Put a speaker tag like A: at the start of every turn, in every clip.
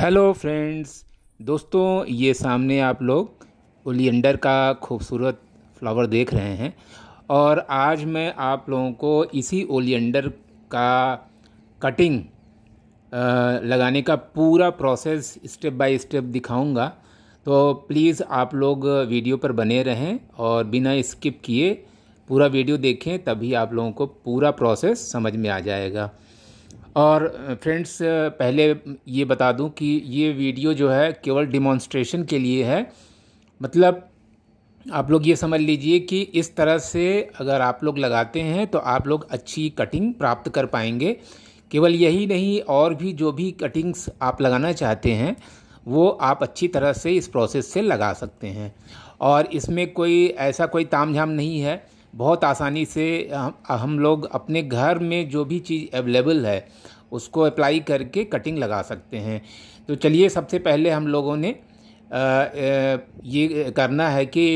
A: hello friends दोस्तों ये सामने आप लोग ओलियंडर का खूबसूरत फ्लावर देख रहे हैं और आज मैं आप लोगों को इसी ओलियंडर का कटिंग लगाने का पूरा प्रोसेस स्टेप बाय स्टेप दिखाऊंगा तो प्लीज़ आप लोग वीडियो पर बने रहें और बिना स्किप किए पूरा वीडियो देखें तभी आप लोगों को पूरा प्रोसेस समझ में आ जाएगा और फ्रेंड्स पहले ये बता दूं कि ये वीडियो जो है केवल डिमॉन्स्ट्रेशन के लिए है मतलब आप लोग ये समझ लीजिए कि इस तरह से अगर आप लोग लगाते हैं तो आप लोग अच्छी कटिंग प्राप्त कर पाएंगे केवल यही नहीं और भी जो भी कटिंग्स आप लगाना चाहते हैं वो आप अच्छी तरह से इस प्रोसेस से लगा सकते हैं और इसमें कोई ऐसा कोई तामझाम नहीं है बहुत आसानी से हम लोग अपने घर में जो भी चीज़ अवेलेबल है उसको अप्लाई करके कटिंग लगा सकते हैं तो चलिए सबसे पहले हम लोगों ने ये करना है कि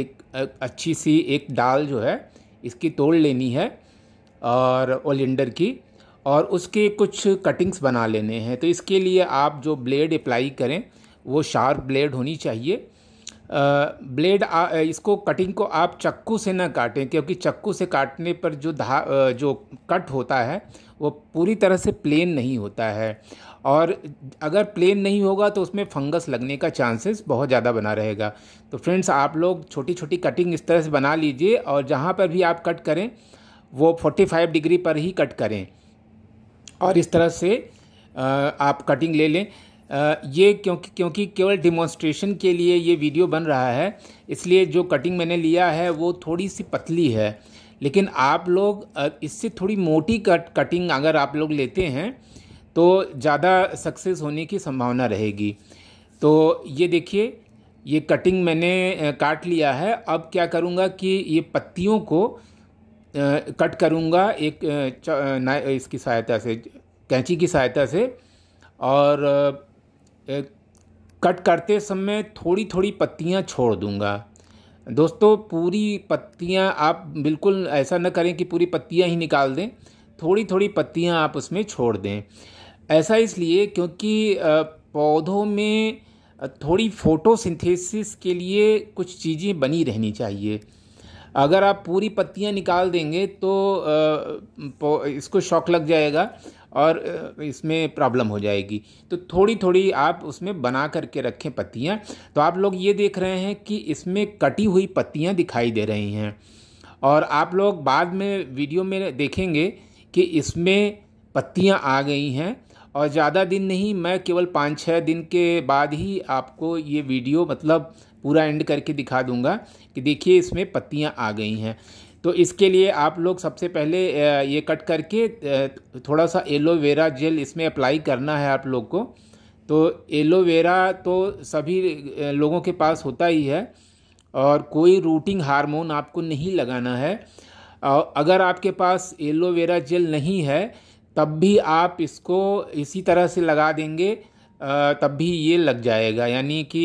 A: एक अच्छी सी एक डाल जो है इसकी तोड़ लेनी है और ओलिंडर की और उसके कुछ कटिंग्स बना लेने हैं तो इसके लिए आप जो ब्लेड अप्लाई करें वो शार्प ब्लेड होनी चाहिए ब्लेड आ, इसको कटिंग को आप चक्कू से ना काटें क्योंकि चक्कू से काटने पर जो धा जो कट होता है वो पूरी तरह से प्लेन नहीं होता है और अगर प्लेन नहीं होगा तो उसमें फंगस लगने का चांसेस बहुत ज़्यादा बना रहेगा तो फ्रेंड्स आप लोग छोटी छोटी कटिंग इस तरह से बना लीजिए और जहाँ पर भी आप कट करें वो 45 डिग्री पर ही कट करें और इस तरह से आप कटिंग ले लें ये क्योंकि क्योंकि केवल डिमॉन्स्ट्रेशन के लिए ये वीडियो बन रहा है इसलिए जो कटिंग मैंने लिया है वो थोड़ी सी पतली है लेकिन आप लोग इससे थोड़ी मोटी कट कटिंग अगर आप लोग लेते हैं तो ज़्यादा सक्सेस होने की संभावना रहेगी तो ये देखिए ये कटिंग मैंने काट लिया है अब क्या करूँगा कि ये पत्तियों को कट करूँगा एक इसकी सहायता से कैंची की सहायता से और कट करते समय थोड़ी थोड़ी पत्तियाँ छोड़ दूँगा दोस्तों पूरी पत्तियाँ आप बिल्कुल ऐसा न करें कि पूरी पत्तियाँ ही निकाल दें थोड़ी थोड़ी पत्तियाँ आप उसमें छोड़ दें ऐसा इसलिए क्योंकि पौधों में थोड़ी फोटोसिंथेसिस के लिए कुछ चीज़ें बनी रहनी चाहिए अगर आप पूरी पत्तियाँ निकाल देंगे तो इसको शौक लग जाएगा और इसमें प्रॉब्लम हो जाएगी तो थोड़ी थोड़ी आप उसमें बना करके रखें पत्तियाँ तो आप लोग ये देख रहे हैं कि इसमें कटी हुई पत्तियाँ दिखाई दे रही हैं और आप लोग बाद में वीडियो में देखेंगे कि इसमें पत्तियाँ आ गई हैं और ज़्यादा दिन नहीं मैं केवल पाँच छः दिन के बाद ही आपको ये वीडियो मतलब पूरा एंड करके दिखा दूंगा कि देखिए इसमें पत्तियाँ आ गई हैं तो इसके लिए आप लोग सबसे पहले ये कट करके थोड़ा सा एलोवेरा जेल इसमें अप्लाई करना है आप लोग को तो एलोवेरा तो सभी लोगों के पास होता ही है और कोई रूटिंग हार्मोन आपको नहीं लगाना है अगर आपके पास एलोवेरा जेल नहीं है तब भी आप इसको इसी तरह से लगा देंगे तब भी ये लग जाएगा यानी कि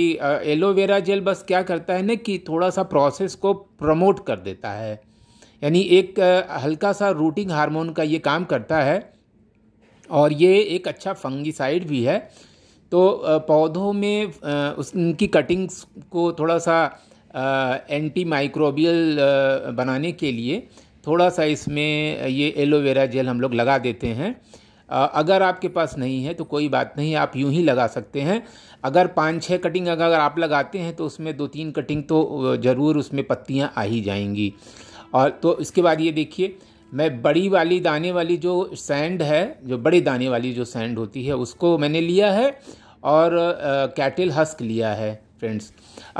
A: एलोवेरा जेल बस क्या करता है ना कि थोड़ा सा प्रोसेस को प्रमोट कर देता है यानी एक हल्का सा रूटिंग हार्मोन का ये काम करता है और ये एक अच्छा फंगिसाइड भी है तो पौधों में उनकी कटिंग्स को थोड़ा सा एंटी माइक्रोबियल बनाने के लिए थोड़ा सा इसमें ये एलोवेरा जेल हम लोग लगा देते हैं अगर आपके पास नहीं है तो कोई बात नहीं आप यूं ही लगा सकते हैं अगर पाँच छः कटिंग अगर आप लगाते हैं तो उसमें दो तीन कटिंग तो ज़रूर उसमें पत्तियाँ आ ही जाएंगी और तो इसके बाद ये देखिए मैं बड़ी वाली दाने वाली जो सैंड है जो बड़े दाने वाली जो सैंड होती है उसको मैंने लिया है और कैटल हस्क लिया है फ्रेंड्स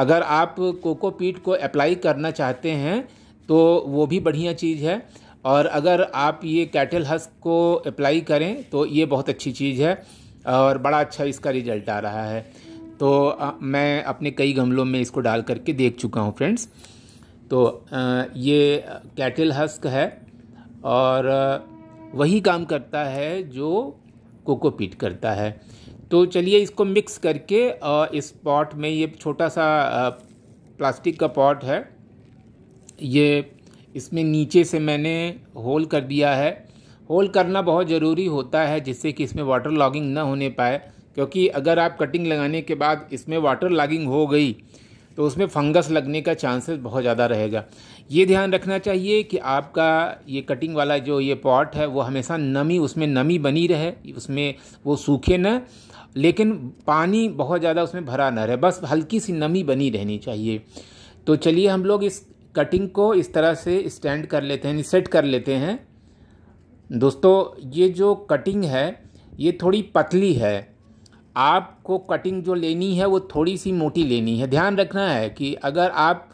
A: अगर आप कोकोपीट को अप्लाई करना चाहते हैं तो वो भी बढ़िया चीज़ है और अगर आप ये कैटल हस्क को अप्लाई करें तो ये बहुत अच्छी चीज़ है और बड़ा अच्छा इसका रिजल्ट आ रहा है तो मैं अपने कई गमलों में इसको डाल करके देख चुका हूँ फ्रेंड्स तो ये कैटल हस्क है और वही काम करता है जो कोकोपीट करता है तो चलिए इसको मिक्स करके और इस पॉट में ये छोटा सा प्लास्टिक का पॉट है ये इसमें नीचे से मैंने होल कर दिया है होल करना बहुत ज़रूरी होता है जिससे कि इसमें वाटर लॉगिंग ना होने पाए क्योंकि अगर आप कटिंग लगाने के बाद इसमें वाटर लॉगिंग हो गई तो उसमें फंगस लगने का चांसेस बहुत ज़्यादा रहेगा ये ध्यान रखना चाहिए कि आपका ये कटिंग वाला जो ये पॉट है वो हमेशा नमी उसमें नमी बनी रहे उसमें वो सूखे न लेकिन पानी बहुत ज़्यादा उसमें भरा न रहे बस हल्की सी नमी बनी रहनी चाहिए तो चलिए हम लोग इस कटिंग को इस तरह से स्टैंड कर लेते हैं सेट कर लेते हैं दोस्तों ये जो कटिंग है ये थोड़ी पतली है आपको कटिंग जो लेनी है वो थोड़ी सी मोटी लेनी है ध्यान रखना है कि अगर आप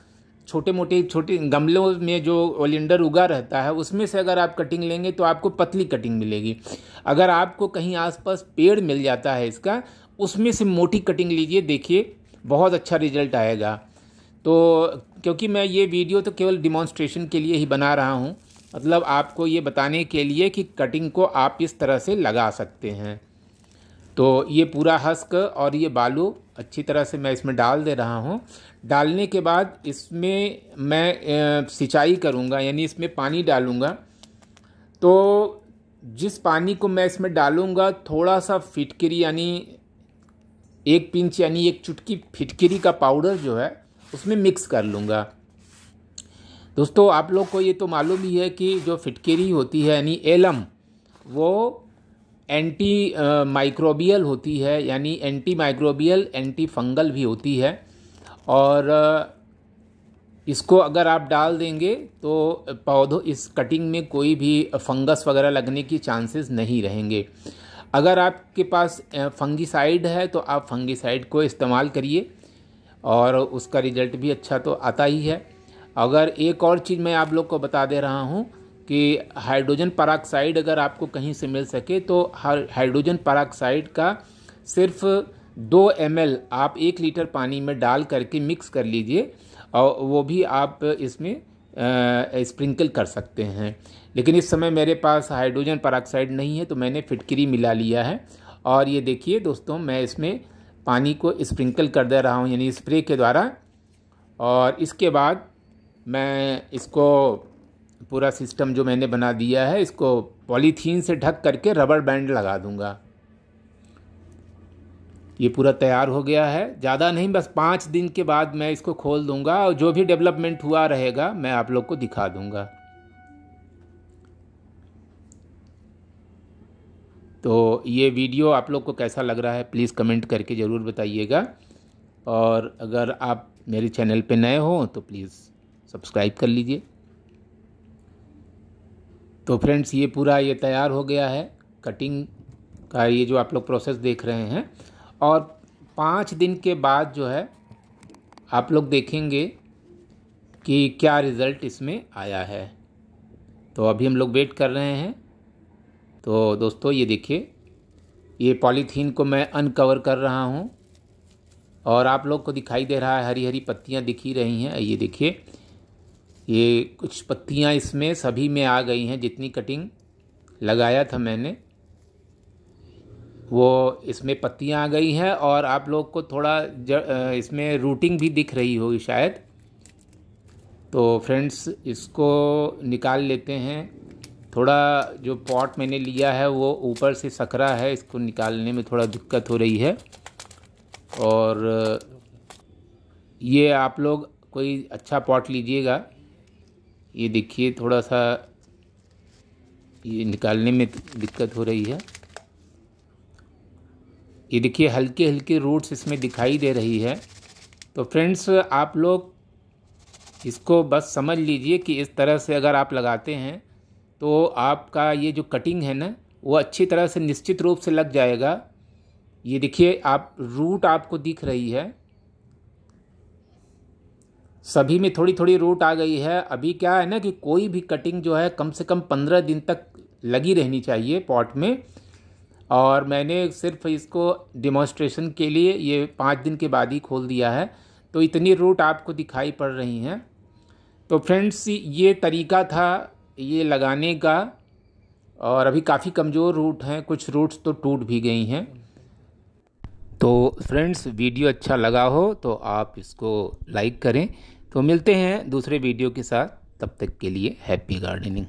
A: छोटे मोटे छोटे गमलों में जो ओलिंडर उगा रहता है उसमें से अगर आप कटिंग लेंगे तो आपको पतली कटिंग मिलेगी अगर आपको कहीं आसपास पेड़ मिल जाता है इसका उसमें से मोटी कटिंग लीजिए देखिए बहुत अच्छा रिजल्ट आएगा तो क्योंकि मैं ये वीडियो तो केवल डिमॉन्स्ट्रेशन के लिए ही बना रहा हूँ मतलब आपको ये बताने के लिए कि कटिंग को आप इस तरह से लगा सकते हैं तो ये पूरा हस्क और ये बालू अच्छी तरह से मैं इसमें डाल दे रहा हूँ डालने के बाद इसमें मैं सिंचाई करूँगा यानी इसमें पानी डालूँगा तो जिस पानी को मैं इसमें डालूँगा थोड़ा सा फिटकरी यानी एक पिंच यानी एक चुटकी फिटकरी का पाउडर जो है उसमें मिक्स कर लूँगा दोस्तों आप लोग को ये तो मालूम ही है कि जो फिटकरी होती है यानी एलम वो एंटी माइक्रोबियल होती है यानी एंटी माइक्रोबियल एंटी फंगल भी होती है और इसको अगर आप डाल देंगे तो पौधों इस कटिंग में कोई भी फंगस वगैरह लगने की चांसेस नहीं रहेंगे अगर आपके पास फंगिसाइड है तो आप फंगिसाइड को इस्तेमाल करिए और उसका रिजल्ट भी अच्छा तो आता ही है अगर एक और चीज़ मैं आप लोग को बता दे रहा हूँ कि हाइड्रोजन पराक्साइड अगर आपको कहीं से मिल सके तो हाइड्रोजन पराक्साइड का सिर्फ दो एम आप एक लीटर पानी में डाल करके मिक्स कर लीजिए और वो भी आप इसमें स्प्रिंकल कर सकते हैं लेकिन इस समय मेरे पास हाइड्रोजन पराक्साइड नहीं है तो मैंने फिटकरी मिला लिया है और ये देखिए दोस्तों मैं इसमें पानी को स्प्रिंकल कर दे रहा हूँ यानी स्प्रे के द्वारा और इसके बाद मैं इसको पूरा सिस्टम जो मैंने बना दिया है इसको पॉलीथीन से ढक करके रबर बैंड लगा दूंगा ये पूरा तैयार हो गया है ज़्यादा नहीं बस पाँच दिन के बाद मैं इसको खोल दूंगा और जो भी डेवलपमेंट हुआ रहेगा मैं आप लोग को दिखा दूंगा तो ये वीडियो आप लोग को कैसा लग रहा है प्लीज़ कमेंट करके ज़रूर बताइएगा और अगर आप मेरे चैनल पे नए हो तो प्लीज़ सब्सक्राइब कर लीजिए तो फ्रेंड्स ये पूरा ये तैयार हो गया है कटिंग का ये जो आप लोग प्रोसेस देख रहे हैं और पाँच दिन के बाद जो है आप लोग देखेंगे कि क्या रिज़ल्ट इसमें आया है तो अभी हम लोग वेट कर रहे हैं तो दोस्तों ये देखिए ये पॉलीथीन को मैं अनकवर कर रहा हूँ और आप लोग को दिखाई दे रहा है हरी हरी पत्तियाँ दिखी रही हैं ये देखिए ये कुछ पत्तियाँ इसमें सभी में आ गई हैं जितनी कटिंग लगाया था मैंने वो इसमें पत्तियाँ आ गई हैं और आप लोग को थोड़ा इसमें रूटिंग भी दिख रही होगी शायद तो फ्रेंड्स इसको निकाल लेते हैं थोड़ा जो पॉट मैंने लिया है वो ऊपर से सकरा है इसको निकालने में थोड़ा दिक्कत हो रही है और ये आप लोग कोई अच्छा पॉट लीजिएगा ये देखिए थोड़ा सा ये निकालने में दिक्कत हो रही है ये देखिए हल्के हल्के रूट्स इसमें दिखाई दे रही है तो फ्रेंड्स आप लोग इसको बस समझ लीजिए कि इस तरह से अगर आप लगाते हैं तो आपका ये जो कटिंग है ना वो अच्छी तरह से निश्चित रूप से लग जाएगा ये देखिए आप रूट आपको दिख रही है सभी में थोड़ी थोड़ी रूट आ गई है अभी क्या है ना कि कोई भी कटिंग जो है कम से कम पंद्रह दिन तक लगी रहनी चाहिए पॉट में और मैंने सिर्फ इसको डिमॉन्स्ट्रेशन के लिए ये पाँच दिन के बाद ही खोल दिया है तो इतनी रूट आपको दिखाई पड़ रही हैं तो फ्रेंड्स ये तरीका था ये लगाने का और अभी काफ़ी कमज़ोर रूट हैं कुछ रूट्स तो टूट भी गई हैं तो फ्रेंड्स वीडियो अच्छा लगा हो तो आप इसको लाइक करें तो मिलते हैं दूसरे वीडियो के साथ तब तक के लिए हैप्पी गार्डनिंग